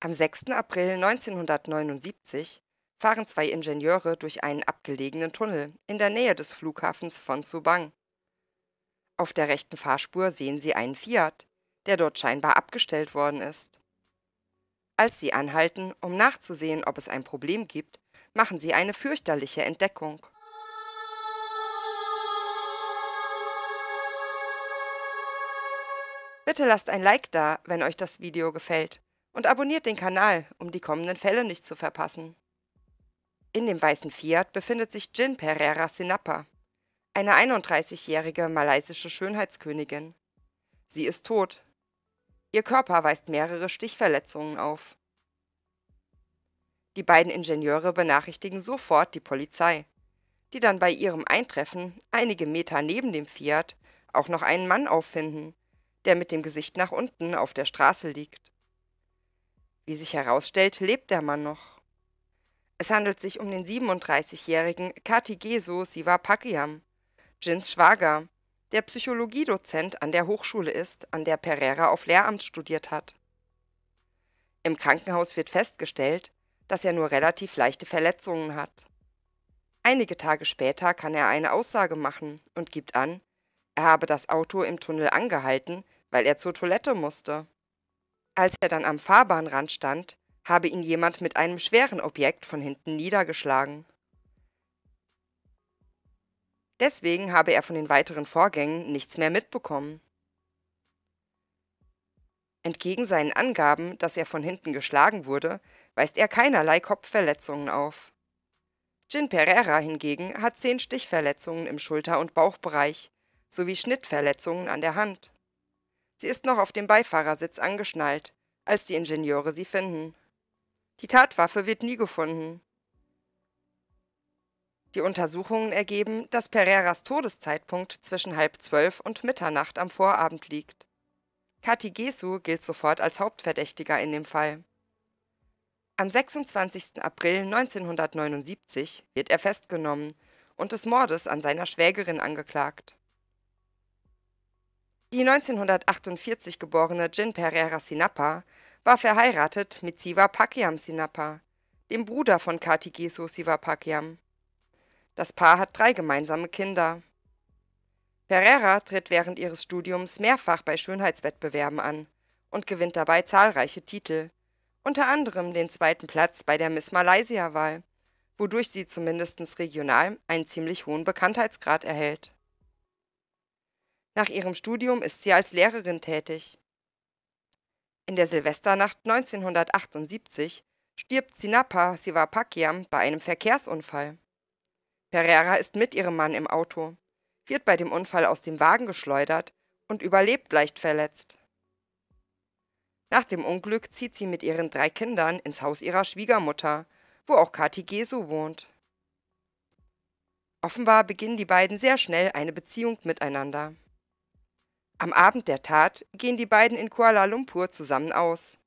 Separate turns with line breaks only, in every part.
Am 6. April 1979 fahren zwei Ingenieure durch einen abgelegenen Tunnel in der Nähe des Flughafens von Subang. Auf der rechten Fahrspur sehen sie einen Fiat, der dort scheinbar abgestellt worden ist. Als sie anhalten, um nachzusehen, ob es ein Problem gibt, machen sie eine fürchterliche Entdeckung. Bitte lasst ein Like da, wenn euch das Video gefällt und abonniert den Kanal, um die kommenden Fälle nicht zu verpassen. In dem weißen Fiat befindet sich Jin Pereira Sinapa, eine 31-jährige malaysische Schönheitskönigin. Sie ist tot. Ihr Körper weist mehrere Stichverletzungen auf. Die beiden Ingenieure benachrichtigen sofort die Polizei, die dann bei ihrem Eintreffen einige Meter neben dem Fiat auch noch einen Mann auffinden, der mit dem Gesicht nach unten auf der Straße liegt. Wie sich herausstellt, lebt der Mann noch. Es handelt sich um den 37-jährigen Katigeso Sivapakiam, Jins Schwager, der Psychologiedozent an der Hochschule ist, an der Pereira auf Lehramt studiert hat. Im Krankenhaus wird festgestellt, dass er nur relativ leichte Verletzungen hat. Einige Tage später kann er eine Aussage machen und gibt an, er habe das Auto im Tunnel angehalten, weil er zur Toilette musste. Als er dann am Fahrbahnrand stand, habe ihn jemand mit einem schweren Objekt von hinten niedergeschlagen. Deswegen habe er von den weiteren Vorgängen nichts mehr mitbekommen. Entgegen seinen Angaben, dass er von hinten geschlagen wurde, weist er keinerlei Kopfverletzungen auf. Jin Pereira hingegen hat zehn Stichverletzungen im Schulter- und Bauchbereich sowie Schnittverletzungen an der Hand. Sie ist noch auf dem Beifahrersitz angeschnallt, als die Ingenieure sie finden. Die Tatwaffe wird nie gefunden. Die Untersuchungen ergeben, dass Pereiras Todeszeitpunkt zwischen halb zwölf und Mitternacht am Vorabend liegt. Kati Gesu gilt sofort als Hauptverdächtiger in dem Fall. Am 26. April 1979 wird er festgenommen und des Mordes an seiner Schwägerin angeklagt. Die 1948 geborene Jin Pereira Sinapa war verheiratet mit Siva Pakiam Sinapa, dem Bruder von Kati Katigeso Siva Pakiam. Das Paar hat drei gemeinsame Kinder. Pereira tritt während ihres Studiums mehrfach bei Schönheitswettbewerben an und gewinnt dabei zahlreiche Titel, unter anderem den zweiten Platz bei der Miss Malaysia-Wahl, wodurch sie zumindest regional einen ziemlich hohen Bekanntheitsgrad erhält. Nach ihrem Studium ist sie als Lehrerin tätig. In der Silvesternacht 1978 stirbt Sinapa Sivapakiam bei einem Verkehrsunfall. Pereira ist mit ihrem Mann im Auto, wird bei dem Unfall aus dem Wagen geschleudert und überlebt leicht verletzt. Nach dem Unglück zieht sie mit ihren drei Kindern ins Haus ihrer Schwiegermutter, wo auch Kati Gesu wohnt. Offenbar beginnen die beiden sehr schnell eine Beziehung miteinander. Am Abend der Tat gehen die beiden in Kuala Lumpur zusammen aus.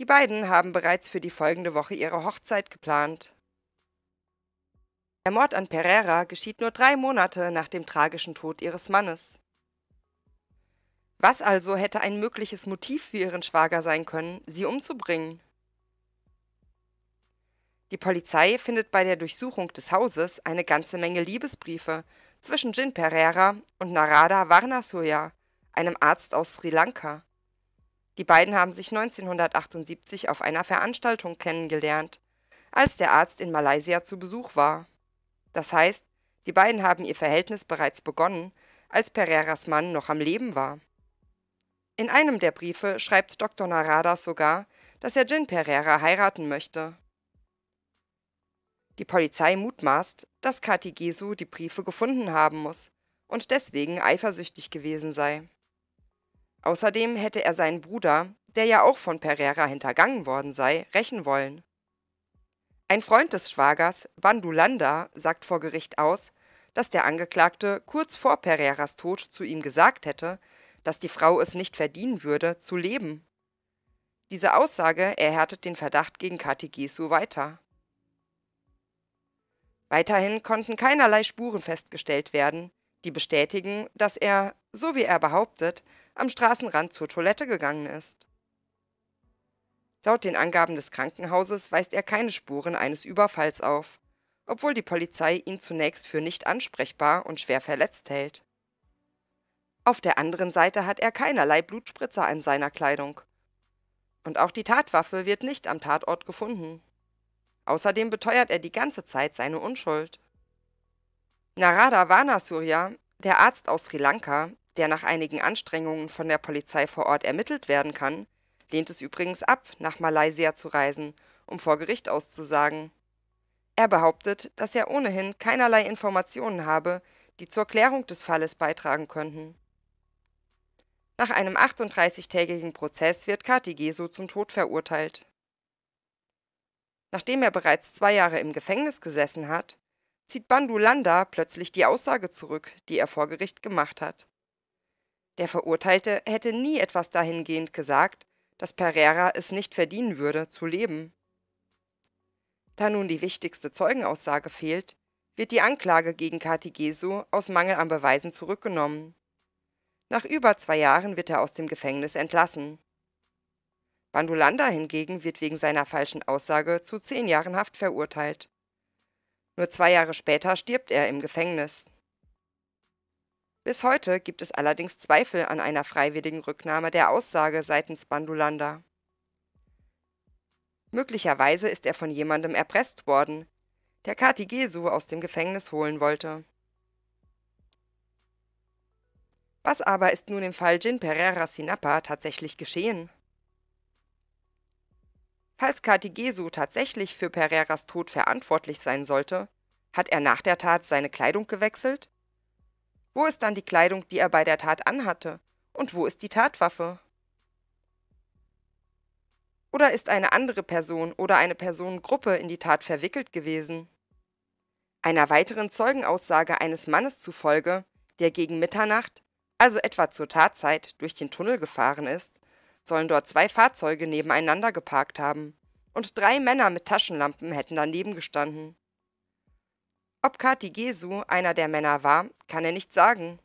Die beiden haben bereits für die folgende Woche ihre Hochzeit geplant. Der Mord an Pereira geschieht nur drei Monate nach dem tragischen Tod ihres Mannes. Was also hätte ein mögliches Motiv für ihren Schwager sein können, sie umzubringen? Die Polizei findet bei der Durchsuchung des Hauses eine ganze Menge Liebesbriefe, zwischen Jin Pereira und Narada Varnasuya, einem Arzt aus Sri Lanka. Die beiden haben sich 1978 auf einer Veranstaltung kennengelernt, als der Arzt in Malaysia zu Besuch war. Das heißt, die beiden haben ihr Verhältnis bereits begonnen, als Pereiras Mann noch am Leben war. In einem der Briefe schreibt Dr. Narada sogar, dass er Jin Pereira heiraten möchte. Die Polizei mutmaßt, dass Kati Gesu die Briefe gefunden haben muss und deswegen eifersüchtig gewesen sei. Außerdem hätte er seinen Bruder, der ja auch von Pereira hintergangen worden sei, rächen wollen. Ein Freund des Schwagers, Bandulanda, sagt vor Gericht aus, dass der Angeklagte kurz vor Pereiras Tod zu ihm gesagt hätte, dass die Frau es nicht verdienen würde, zu leben. Diese Aussage erhärtet den Verdacht gegen Kati Gesu weiter. Weiterhin konnten keinerlei Spuren festgestellt werden, die bestätigen, dass er, so wie er behauptet, am Straßenrand zur Toilette gegangen ist. Laut den Angaben des Krankenhauses weist er keine Spuren eines Überfalls auf, obwohl die Polizei ihn zunächst für nicht ansprechbar und schwer verletzt hält. Auf der anderen Seite hat er keinerlei Blutspritzer an seiner Kleidung. Und auch die Tatwaffe wird nicht am Tatort gefunden. Außerdem beteuert er die ganze Zeit seine Unschuld. Narada Vanasurya, der Arzt aus Sri Lanka, der nach einigen Anstrengungen von der Polizei vor Ort ermittelt werden kann, lehnt es übrigens ab, nach Malaysia zu reisen, um vor Gericht auszusagen. Er behauptet, dass er ohnehin keinerlei Informationen habe, die zur Klärung des Falles beitragen könnten. Nach einem 38-tägigen Prozess wird Kati Gesu zum Tod verurteilt. Nachdem er bereits zwei Jahre im Gefängnis gesessen hat, zieht Bandulanda plötzlich die Aussage zurück, die er vor Gericht gemacht hat. Der Verurteilte hätte nie etwas dahingehend gesagt, dass Pereira es nicht verdienen würde, zu leben. Da nun die wichtigste Zeugenaussage fehlt, wird die Anklage gegen Katigesu aus Mangel an Beweisen zurückgenommen. Nach über zwei Jahren wird er aus dem Gefängnis entlassen. Bandulanda hingegen wird wegen seiner falschen Aussage zu zehn Jahren Haft verurteilt. Nur zwei Jahre später stirbt er im Gefängnis. Bis heute gibt es allerdings Zweifel an einer freiwilligen Rücknahme der Aussage seitens Bandulanda. Möglicherweise ist er von jemandem erpresst worden, der Kati Gesu aus dem Gefängnis holen wollte. Was aber ist nun im Fall Jin Pereira Sinapa tatsächlich geschehen? Falls Gesu tatsächlich für Pereiras Tod verantwortlich sein sollte, hat er nach der Tat seine Kleidung gewechselt? Wo ist dann die Kleidung, die er bei der Tat anhatte? Und wo ist die Tatwaffe? Oder ist eine andere Person oder eine Personengruppe in die Tat verwickelt gewesen? Einer weiteren Zeugenaussage eines Mannes zufolge, der gegen Mitternacht, also etwa zur Tatzeit, durch den Tunnel gefahren ist, sollen dort zwei Fahrzeuge nebeneinander geparkt haben und drei Männer mit Taschenlampen hätten daneben gestanden. Ob Kati Gesu einer der Männer war, kann er nicht sagen.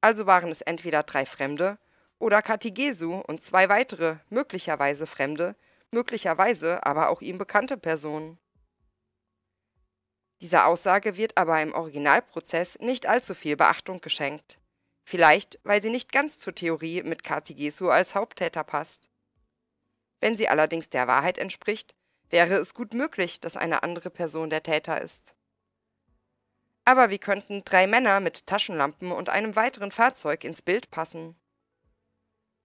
Also waren es entweder drei Fremde oder Kati Gesu und zwei weitere, möglicherweise Fremde, möglicherweise aber auch ihm bekannte Personen. Dieser Aussage wird aber im Originalprozess nicht allzu viel Beachtung geschenkt. Vielleicht, weil sie nicht ganz zur Theorie mit Katigesu als Haupttäter passt. Wenn sie allerdings der Wahrheit entspricht, wäre es gut möglich, dass eine andere Person der Täter ist. Aber wie könnten drei Männer mit Taschenlampen und einem weiteren Fahrzeug ins Bild passen?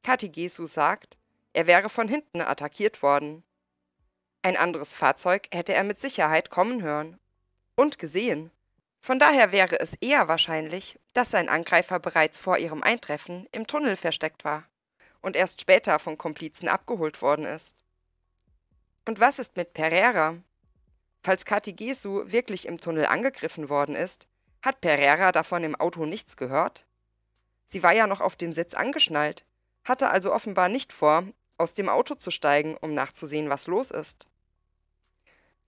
Katigesu sagt, er wäre von hinten attackiert worden. Ein anderes Fahrzeug hätte er mit Sicherheit kommen hören und gesehen. Von daher wäre es eher wahrscheinlich, dass sein Angreifer bereits vor ihrem Eintreffen im Tunnel versteckt war und erst später von Komplizen abgeholt worden ist. Und was ist mit Pereira? Falls Kati Gesu wirklich im Tunnel angegriffen worden ist, hat Pereira davon im Auto nichts gehört? Sie war ja noch auf dem Sitz angeschnallt, hatte also offenbar nicht vor, aus dem Auto zu steigen, um nachzusehen, was los ist.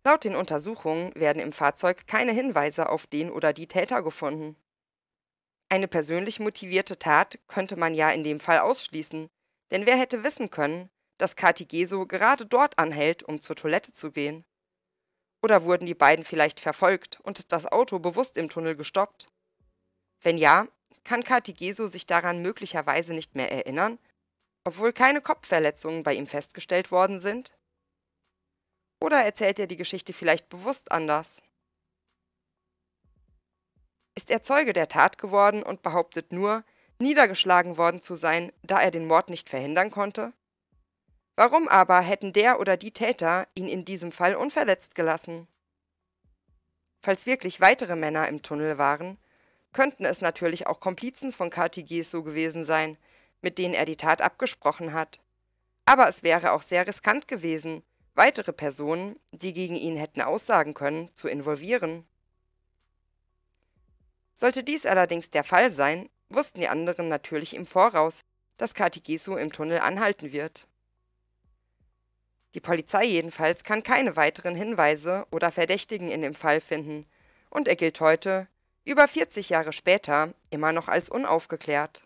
Laut den Untersuchungen werden im Fahrzeug keine Hinweise auf den oder die Täter gefunden. Eine persönlich motivierte Tat könnte man ja in dem Fall ausschließen, denn wer hätte wissen können, dass Kati Geso gerade dort anhält, um zur Toilette zu gehen? Oder wurden die beiden vielleicht verfolgt und das Auto bewusst im Tunnel gestoppt? Wenn ja, kann Kati Geso sich daran möglicherweise nicht mehr erinnern, obwohl keine Kopfverletzungen bei ihm festgestellt worden sind? Oder erzählt er die Geschichte vielleicht bewusst anders? Ist er Zeuge der Tat geworden und behauptet nur, niedergeschlagen worden zu sein, da er den Mord nicht verhindern konnte? Warum aber hätten der oder die Täter ihn in diesem Fall unverletzt gelassen? Falls wirklich weitere Männer im Tunnel waren, könnten es natürlich auch Komplizen von Cartigies so gewesen sein, mit denen er die Tat abgesprochen hat. Aber es wäre auch sehr riskant gewesen, weitere Personen, die gegen ihn hätten aussagen können, zu involvieren. Sollte dies allerdings der Fall sein, wussten die anderen natürlich im Voraus, dass Katigisu im Tunnel anhalten wird. Die Polizei jedenfalls kann keine weiteren Hinweise oder Verdächtigen in dem Fall finden, und er gilt heute, über 40 Jahre später, immer noch als unaufgeklärt.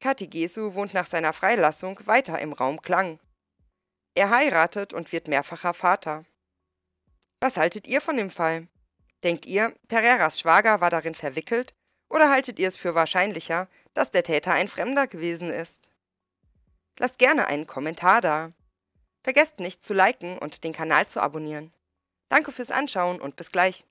Katigesu wohnt nach seiner Freilassung weiter im Raum Klang er heiratet und wird mehrfacher Vater. Was haltet ihr von dem Fall? Denkt ihr, Pereiras Schwager war darin verwickelt oder haltet ihr es für wahrscheinlicher, dass der Täter ein Fremder gewesen ist? Lasst gerne einen Kommentar da. Vergesst nicht zu liken und den Kanal zu abonnieren. Danke fürs Anschauen und bis gleich.